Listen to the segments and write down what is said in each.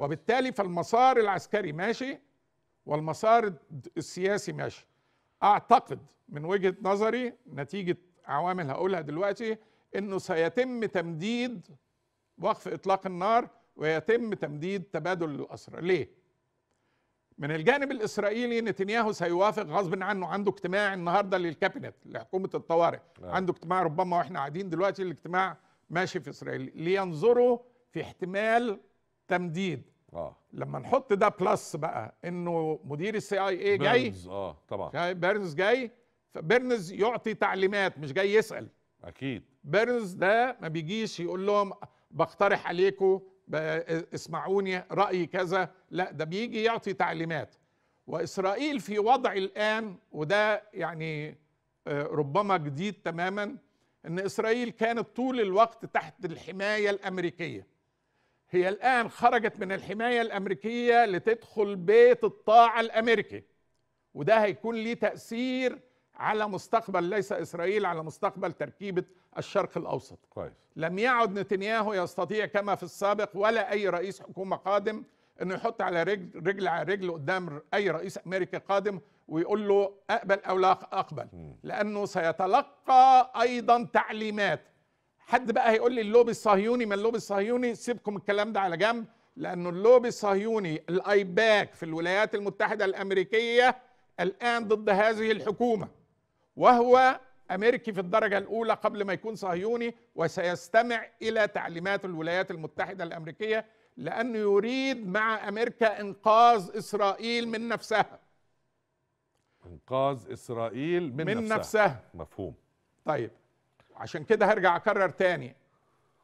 وبالتالي فالمسار العسكري ماشي والمسار السياسي ماشي اعتقد من وجهه نظري نتيجه عوامل هقولها دلوقتي انه سيتم تمديد وقف اطلاق النار ويتم تمديد تبادل الاسرى ليه من الجانب الاسرائيلي نتنياهو سيوافق غصب عنه عنده اجتماع النهارده للكابينت لحكومه الطوارئ لا. نعم. عنده اجتماع ربما واحنا قاعدين دلوقتي الاجتماع ماشي في اسرائيل لينظروا في احتمال تمديد اه لما نحط ده بلس بقى انه مدير السي اي اي جاي بيرنز اه طبعا جاي بيرنز جاي فبيرنز يعطي تعليمات مش جاي يسال اكيد بيرنز ده ما بيجيش يقول لهم بقترح عليكم اسمعوني رايي كذا لا ده بيجي يعطي تعليمات واسرائيل في وضع الان وده يعني آه، ربما جديد تماما ان اسرائيل كانت طول الوقت تحت الحمايه الامريكيه هي الآن خرجت من الحماية الأمريكية لتدخل بيت الطاعة الأمريكي وده هيكون ليه تأثير على مستقبل ليس إسرائيل على مستقبل تركيبة الشرق الأوسط كويس. لم يعد نتنياهو يستطيع كما في السابق ولا أي رئيس حكومة قادم أنه يحط على رجل, رجل على رجل قدام أي رئيس أمريكي قادم ويقول له أقبل أو لا أقبل م. لأنه سيتلقى أيضا تعليمات حد بقى هيقول لي اللوبي الصهيوني ما اللوبي الصهيوني سيبكم الكلام ده على جنب لانه اللوبي الصهيوني الايباك في الولايات المتحده الامريكيه الان ضد هذه الحكومه وهو امريكي في الدرجه الاولى قبل ما يكون صهيوني وسيستمع الى تعليمات الولايات المتحده الامريكيه لانه يريد مع امريكا انقاذ اسرائيل من نفسها انقاذ اسرائيل من, من نفسها. نفسها مفهوم طيب عشان كده هرجع اكرر تاني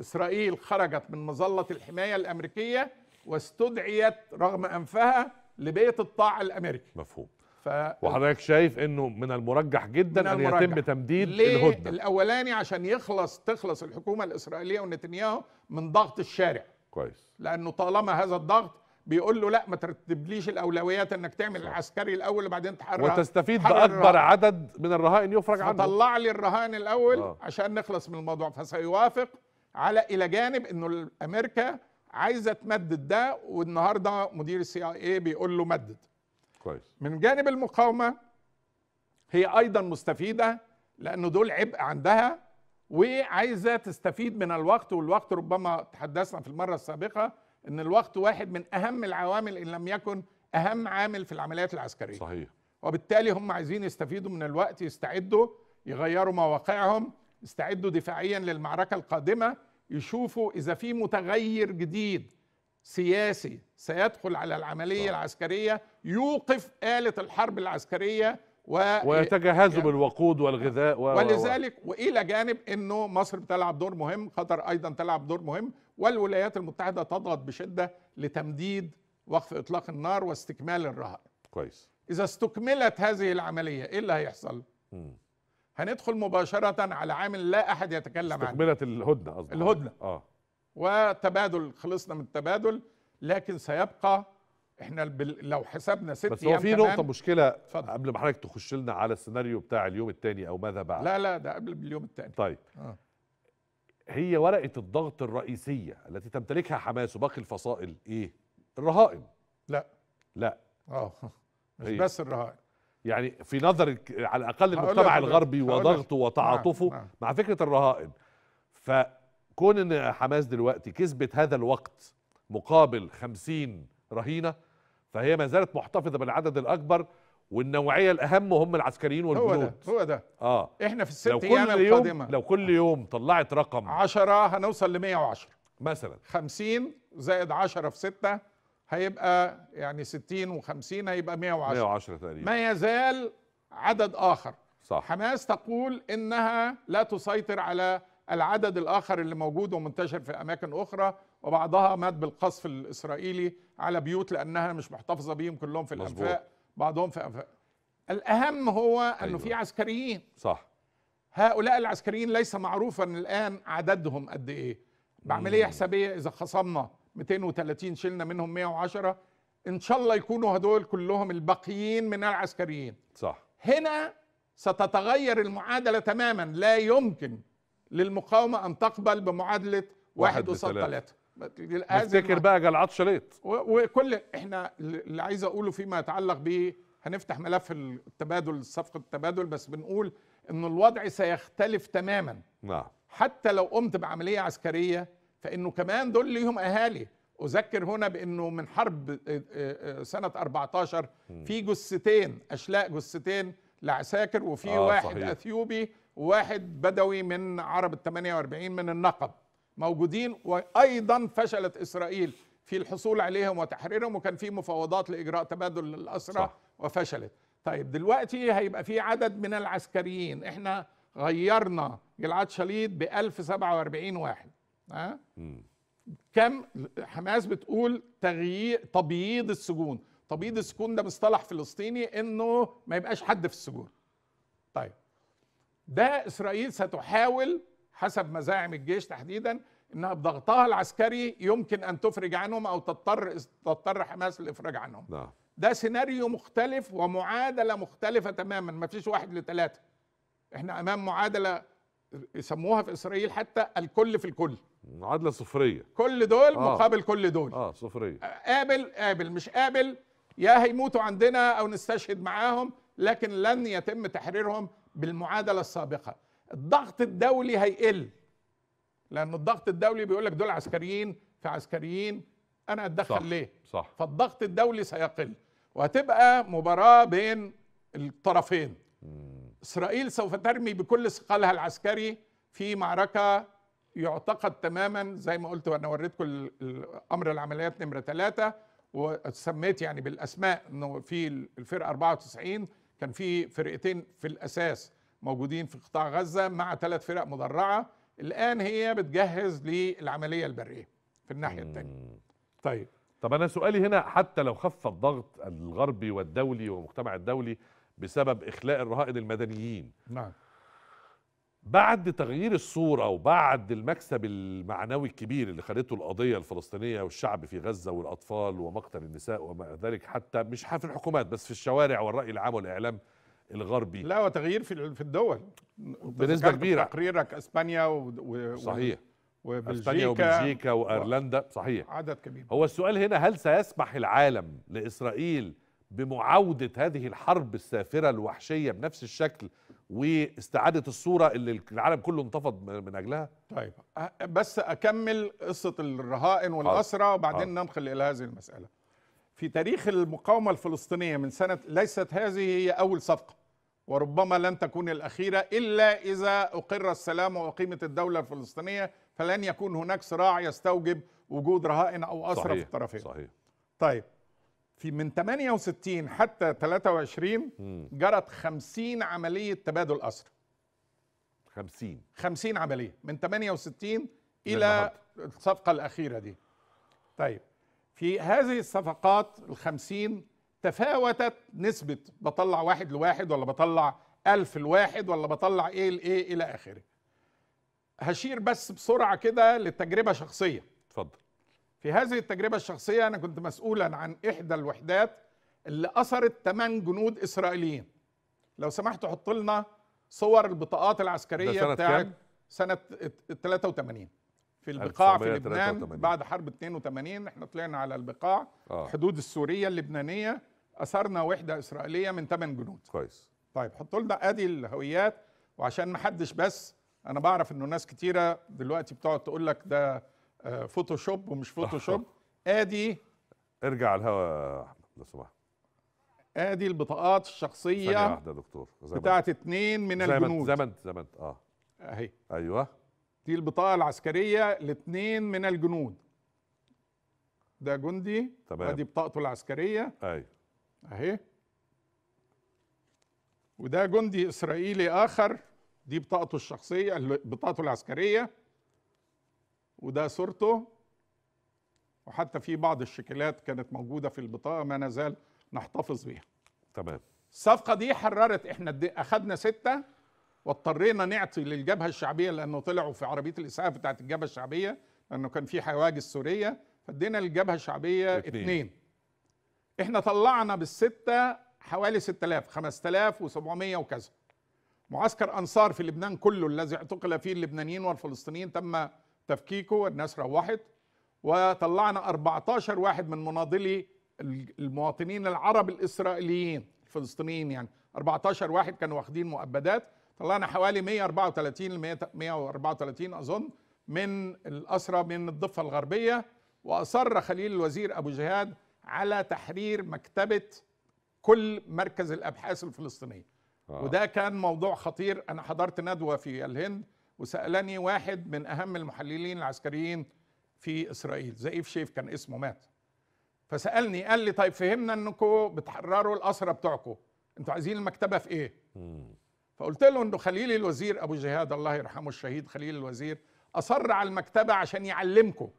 اسرائيل خرجت من مظله الحمايه الامريكيه واستدعيت رغم انفها لبيت الطاعة الامريكي مفهوم ف... وحضرتك شايف انه من المرجح جدا من المرجح. ان يتم تمديد ليه الهدنه الاولاني عشان يخلص تخلص الحكومه الاسرائيليه ونتنياهو من ضغط الشارع كويس لانه طالما هذا الضغط بيقول له لا ما ترتبليش الاولويات انك تعمل صح. العسكري الاول وبعدين تحرر وتستفيد باكبر الرهان. عدد من الرهائن يفرج عنه طلع لي الرهان الاول آه. عشان نخلص من الموضوع فسيوافق على الى جانب انه امريكا عايزه تمدد ده والنهارده مدير السي اي اي بيقول له مدد كويس من جانب المقاومه هي ايضا مستفيده لانه دول عبء عندها وعايزه تستفيد من الوقت والوقت ربما تحدثنا في المره السابقه ان الوقت واحد من اهم العوامل ان لم يكن اهم عامل في العمليات العسكريه صحيح وبالتالي هم عايزين يستفيدوا من الوقت يستعدوا يغيروا مواقعهم يستعدوا دفاعيا للمعركه القادمه يشوفوا اذا في متغير جديد سياسي سيدخل على العمليه صح. العسكريه يوقف آلة الحرب العسكريه و... ويتجهزوا يعني... بالوقود والغذاء و... ولذلك والى جانب انه مصر بتلعب دور مهم قطر ايضا تلعب دور مهم والولايات المتحده تضغط بشده لتمديد وقف اطلاق النار واستكمال الرهائن كويس اذا استكملت هذه العمليه ايه اللي هيحصل م. هندخل مباشره على عامل لا احد يتكلم عنه استكملت الهدنه قصدي الهدنه اه وتبادل خلصنا من التبادل لكن سيبقى احنا لو حسبنا ست بس هو في نقطه مشكله فضل. قبل ما حضرتك تخش لنا على السيناريو بتاع اليوم الثاني او ماذا بعد لا لا ده قبل اليوم الثاني طيب آه. هي ورقه الضغط الرئيسيه التي تمتلكها حماس وباقي الفصائل ايه الرهائن لا لا اه مش هي. بس الرهائن يعني في نظر على الاقل المجتمع الغربي وضغطه وتعاطفه مع, نعم، نعم. مع. مع فكره الرهائن فكون ان حماس دلوقتي كسبت هذا الوقت مقابل 50 رهينه فهي ما زالت محتفظه بالعدد الاكبر والنوعيه الاهم هم العسكريين والجنود هو ده هو ده اه احنا في الست لو كل ايام القادمه لو كل يوم طلعت رقم 10 هنوصل ل 110 مثلا 50 زائد 10 في 6 هيبقى يعني 60 و50 هيبقى 110 110 تقريبا ما يزال عدد اخر صح حماس تقول انها لا تسيطر على العدد الاخر اللي موجود ومنتشر في اماكن اخرى وبعضها مات بالقصف الاسرائيلي على بيوت لانها مش محتفظه بيهم كلهم في الانفاق بعضهم في انفاق الاهم هو انه أيوة. في عسكريين صح هؤلاء العسكريين ليس معروفا الان عددهم قد ايه بعمليه حسابيه اذا خصمنا 230 شلنا منهم 110 ان شاء الله يكونوا هدول كلهم الباقيين من العسكريين صح هنا ستتغير المعادله تماما لا يمكن للمقاومه ان تقبل بمعادله واحد قصاد ثلاثه نفتكر بقى جلعاد شريط وكل احنا اللي عايز اقوله فيما يتعلق به هنفتح ملف التبادل صفقه التبادل بس بنقول ان الوضع سيختلف تماما نعم حتى لو قمت بعمليه عسكريه فانه كمان دول ليهم اهالي اذكر هنا بانه من حرب آه، آه، آه، سنه 14 في جثتين اشلاء جثتين لعساكر وفي آه واحد صحيح. اثيوبي وواحد بدوي من عرب ال 48 من النقب موجودين وايضا فشلت اسرائيل في الحصول عليهم وتحريرهم وكان في مفاوضات لاجراء تبادل الاسرى وفشلت طيب دلوقتي هيبقى في عدد من العسكريين احنا غيرنا جلعاد شليد ب 1047 واحد ها كم حماس بتقول تغيير تبييض السجون تبييض السجون ده مصطلح فلسطيني انه ما يبقاش حد في السجون طيب ده اسرائيل ستحاول حسب مزاعم الجيش تحديدا انها بضغطها العسكري يمكن ان تفرج عنهم او تضطر تضطر حماس للافراج عنهم نعم. ده سيناريو مختلف ومعادله مختلفه تماما ما فيش واحد لثلاثه احنا امام معادله يسموها في اسرائيل حتى الكل في الكل معادله صفريه كل دول آه. مقابل كل دول اه صفريه آه، قابل قابل مش قابل يا هيموتوا عندنا او نستشهد معاهم لكن لن يتم تحريرهم بالمعادله السابقه الضغط الدولي هيقل لان الضغط الدولي بيقول لك دول عسكريين في عسكريين انا اتدخل صح ليه صح فالضغط الدولي سيقل وهتبقى مباراه بين الطرفين مم. اسرائيل سوف ترمي بكل ثقلها العسكري في معركه يعتقد تماما زي ما قلت وانا وريتكم امر العمليات نمره ثلاثه وسميت يعني بالاسماء انه في الفرقه 94 كان في فرقتين في الاساس موجودين في قطاع غزة مع ثلاث فرق مدرعة الآن هي بتجهز للعملية البرية في الناحية الثانية طيب طب أنا سؤالي هنا حتى لو خف الضغط الغربي والدولي والمجتمع الدولي بسبب إخلاء الرهائن المدنيين نعم بعد تغيير الصورة وبعد المكسب المعنوي الكبير اللي خدته القضية الفلسطينية والشعب في غزة والأطفال ومقتل النساء وما ذلك حتى مش في الحكومات بس في الشوارع والرأي العام والإعلام الغربي لا وتغيير في في الدول بنسبه كبيره تقريرك اسبانيا و... و... صحيح وبلجيكا اسبانيا وبلجيكا وايرلندا صحيح عدد كبير هو السؤال هنا هل سيسمح العالم لاسرائيل بمعاوده هذه الحرب السافره الوحشيه بنفس الشكل واستعاده الصوره اللي العالم كله انتفض من اجلها طيب بس اكمل قصه الرهائن والاسرى وبعدين ننقل الى هذه المساله في تاريخ المقاومة الفلسطينية من سنة ليست هذه هي أول صفقة وربما لن تكون الأخيرة إلا إذا أقر السلام وأقيمت الدولة الفلسطينية فلن يكون هناك صراع يستوجب وجود رهائن أو أسرى في الطرفين صحيح طيب في من 68 حتى 23 جرت 50 عملية تبادل أسرى 50 50 عملية من 68 إلى الصفقة الأخيرة دي طيب في هذه الصفقات الخمسين تفاوتت نسبة بطلع واحد لواحد ولا بطلع ألف لواحد ولا بطلع إيه لإيه إلى آخره هشير بس بسرعة كده للتجربة شخصية اتفضل في هذه التجربة الشخصية أنا كنت مسؤولا عن إحدى الوحدات اللي أثرت 8 جنود إسرائيليين لو سمحت حط لنا صور البطاقات العسكرية بتاعت سنة بتاع سنة 83 في البقاع في لبنان بعد حرب 82 احنا طلعنا على البقاع آه. حدود السوريه اللبنانيه اثرنا وحده اسرائيليه من 8 جنود كويس طيب حطوا لنا ادي الهويات وعشان ما حدش بس انا بعرف انه ناس كتيره دلوقتي بتقعد تقول لك ده فوتوشوب آه، ومش فوتوشوب ادي ارجع على الهوا يا احمد لو سمحت ادي البطاقات الشخصيه ثانيه واحده يا دكتور بتاعت اتنين من زمن الجنود زمن زمن اه اهي ايوه دي البطاقه العسكريه لاثنين من الجنود ده جندي تمام ودي بطاقته العسكريه ايوه اهي وده جندي اسرائيلي اخر دي بطاقته الشخصيه بطاقته العسكريه وده صورته وحتى في بعض الشكلات كانت موجوده في البطاقه ما نزال نحتفظ بها تمام الصفقه دي حررت احنا اخذنا سته واضطرينا نعطي للجبهه الشعبيه لانه طلعوا في عربيه الاسعاف بتاعت الجبهه الشعبيه لانه كان في حواجز سوريه فادينا للجبهه الشعبيه اثنين. اثنين احنا طلعنا بالسته حوالي 6000 5700 وكذا معسكر انصار في لبنان كله الذي اعتقل فيه اللبنانيين والفلسطينيين تم تفكيكه والناس روحت وطلعنا 14 واحد من مناضلي المواطنين العرب الاسرائيليين الفلسطينيين يعني 14 واحد كانوا واخدين مؤبدات طلعنا حوالي 134 ل 134 اظن من الاسرى من الضفه الغربيه واصر خليل الوزير ابو جهاد على تحرير مكتبه كل مركز الابحاث الفلسطينيه آه. وده كان موضوع خطير انا حضرت ندوه في الهند وسالني واحد من اهم المحللين العسكريين في اسرائيل زئيف شيف كان اسمه مات فسالني قال لي طيب فهمنا انكم بتحرروا الاسرى بتوعكم انتوا عايزين المكتبه في ايه مم. فقلت له انه خليل الوزير ابو جهاد الله يرحمه الشهيد خليل الوزير اصر على المكتبه عشان يعلمكم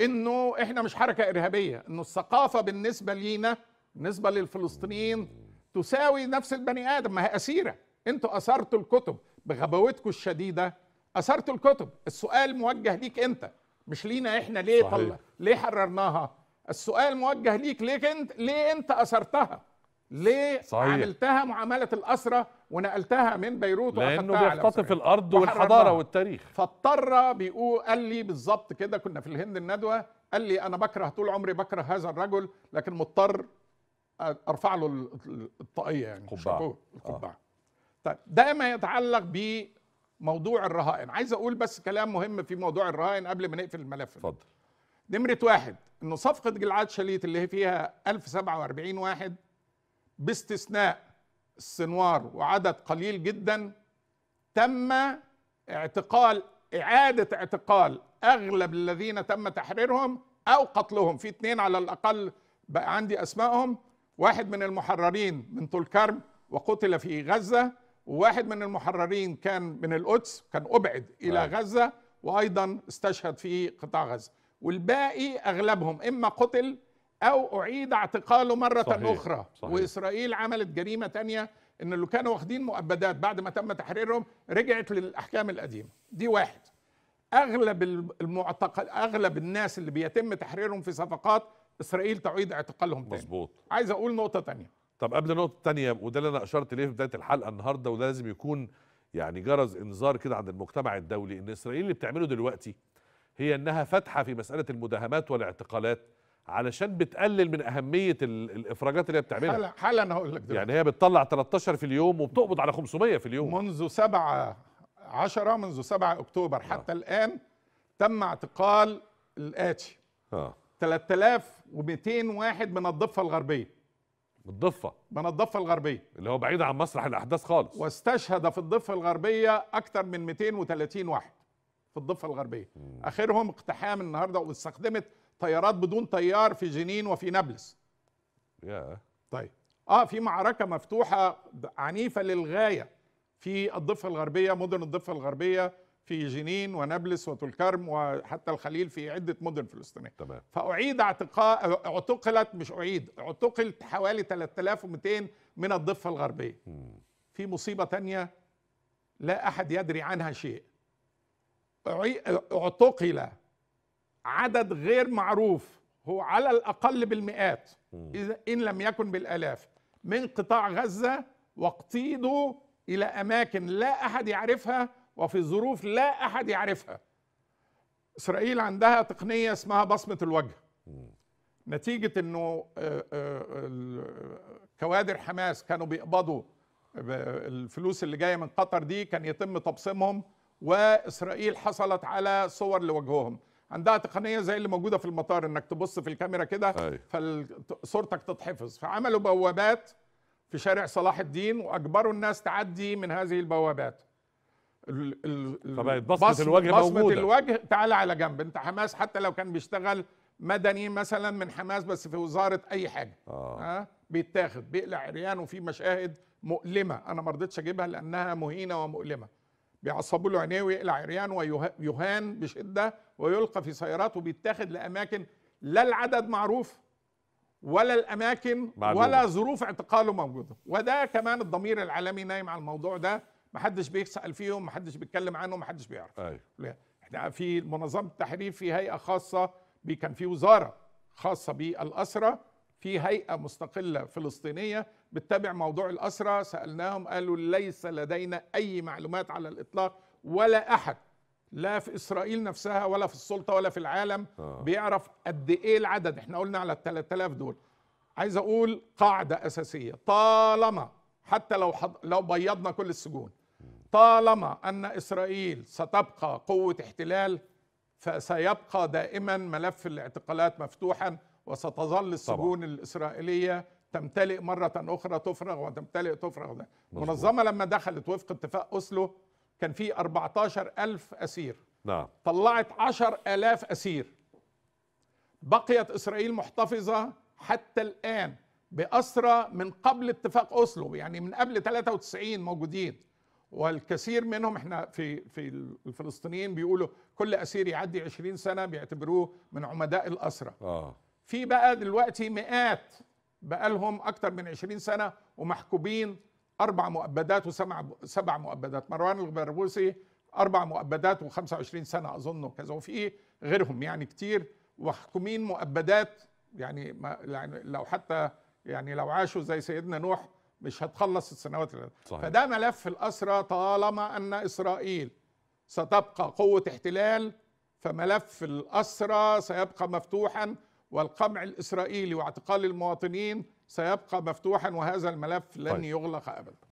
انه احنا مش حركه ارهابيه انه الثقافه بالنسبه لينا بالنسبه للفلسطينيين تساوي نفس البني ادم ما هي اسيره انتوا اثرتوا الكتب بغباوتكم الشديده اثرتوا الكتب السؤال موجه ليك انت مش لينا احنا ليه صحيح. طلع ليه حررناها السؤال موجه ليك ليك انت ليه انت اثرتها ليه صحيح. عملتها معامله الاسره ونقلتها من بيروت لانه بيختطف الارض والحضاره والتاريخ فاضطر بيقول قال لي بالظبط كده كنا في الهند الندوه قال لي انا بكره طول عمري بكره هذا الرجل لكن مضطر ارفع له الطاقيه يعني القبعه القبعه آه. طيب ده ما يتعلق بموضوع الرهائن عايز اقول بس كلام مهم في موضوع الرهائن قبل ما نقفل الملف اتفضل نمرة واحد انه صفقة جلعاد شليت اللي هي فيها 1047 واحد باستثناء السنوار وعدد قليل جدا تم اعتقال إعادة اعتقال أغلب الذين تم تحريرهم أو قتلهم في اثنين على الأقل بقى عندي أسمائهم واحد من المحررين من طول كرم وقتل في غزة وواحد من المحررين كان من القدس كان أبعد إلى نعم. غزة وأيضا استشهد في قطاع غزة والباقي أغلبهم إما قتل او اعيد اعتقاله مره صحيح. اخرى صحيح. واسرائيل عملت جريمه ثانيه ان اللي كانوا واخدين مؤبدات بعد ما تم تحريرهم رجعت للاحكام القديمه دي واحد اغلب المعتقل اغلب الناس اللي بيتم تحريرهم في صفقات اسرائيل تعيد اعتقالهم تاني مظبوط عايز اقول نقطه تانية طب قبل نقطه تانية وده اللي انا اشرت ليه في بدايه الحلقه النهارده وده لازم يكون يعني جرس انذار كده عند المجتمع الدولي ان اسرائيل اللي بتعمله دلوقتي هي انها فاتحه في مساله المداهمات والاعتقالات علشان بتقلل من اهميه الافراجات اللي هي بتعملها حالا حالا انا هقول لك يعني هي بتطلع 13 في اليوم وبتقبض على 500 في اليوم منذ 7 10 منذ 7 اكتوبر آه. حتى آه. الان تم اعتقال الاتي اه 3200 واحد من الضفه الغربيه من الضفه من الضفه الغربيه اللي هو بعيد عن مسرح الاحداث خالص واستشهد في الضفه الغربيه اكثر من 230 واحد في الضفه الغربيه م. اخرهم اقتحام النهارده واستخدمت طيارات بدون طيار في جنين وفي نابلس yeah. طيب اه في معركه مفتوحه عنيفه للغايه في الضفه الغربيه مدن الضفه الغربيه في جنين ونابلس وتلكرم وحتى الخليل في عده مدن فلسطينيه تمام فاعيد اعتقاء اعتقلت مش اعيد اعتقلت حوالي 3200 من الضفه الغربيه م. في مصيبه تانية لا احد يدري عنها شيء اعتقل عدد غير معروف هو على الأقل بالمئات إذا إن لم يكن بالآلاف من قطاع غزة واقتيدوا إلى أماكن لا أحد يعرفها وفي ظروف لا أحد يعرفها إسرائيل عندها تقنية اسمها بصمة الوجه نتيجة أنه آه، آه، كوادر حماس كانوا بيقبضوا الفلوس اللي جاية من قطر دي كان يتم تبصمهم وإسرائيل حصلت على صور لوجههم عندها تقنيه زي اللي موجوده في المطار انك تبص في الكاميرا كده أيوه. فصورتك تتحفظ فعملوا بوابات في شارع صلاح الدين واجبروا الناس تعدي من هذه البوابات فبقت بصمه الوجه بصمة موجوده الوجه تعالى على جنب انت حماس حتى لو كان بيشتغل مدني مثلا من حماس بس في وزاره اي حاجه آه. ها بيتاخد بيقلع عريان وفي مشاهد مؤلمه انا ما رضيتش اجيبها لانها مهينه ومؤلمه بيعصبوا له عينيه ويقلع عريان ويهان بشده ويلقى في سيارات وبيتاخد لاماكن لا العدد معروف ولا الاماكن معلومة. ولا ظروف اعتقاله موجوده وده كمان الضمير العالمي نايم على الموضوع ده محدش بيسال فيهم محدش بيتكلم عنهم محدش بيعرف أيوه. احنا في منظمه التحرير في هيئه خاصه كان في وزاره خاصه بالاسرى في هيئه مستقله فلسطينيه بتتابع موضوع الاسرى سالناهم قالوا ليس لدينا اي معلومات على الاطلاق ولا احد لا في اسرائيل نفسها ولا في السلطه ولا في العالم آه. بيعرف قد ايه العدد احنا قلنا على ال 3000 دول عايز اقول قاعده اساسيه طالما حتى لو حض... لو بيضنا كل السجون طالما ان اسرائيل ستبقى قوه احتلال فسيبقى دائما ملف الاعتقالات مفتوحا وستظل السجون طبعا. الإسرائيلية تمتلئ مرة أخرى تفرغ وتمتلئ تفرغ المنظمة لما دخلت وفق اتفاق أسلو كان في 14000 ألف أسير نعم. طلعت 10000 ألاف أسير بقيت إسرائيل محتفظة حتى الآن بأسرى من قبل اتفاق أسلو يعني من قبل 93 موجودين والكثير منهم احنا في في الفلسطينيين بيقولوا كل اسير يعدي 20 سنه بيعتبروه من عمداء الاسرى آه. في بقى دلوقتي مئات بقى لهم أكتر من 20 سنة ومحكوبين أربع مؤبدات وسبع سبع مؤبدات مروان الغبربوسي أربع مؤبدات و25 سنة أظن وكذا وفي إيه؟ غيرهم يعني كتير ومحكومين مؤبدات يعني, ما يعني لو حتى يعني لو عاشوا زي سيدنا نوح مش هتخلص السنوات اللي صحيح. فده ملف الأسرة طالما أن إسرائيل ستبقى قوة احتلال فملف الأسرة سيبقى مفتوحا والقمع الإسرائيلي واعتقال المواطنين سيبقى مفتوحا وهذا الملف لن طيب. يغلق أبدا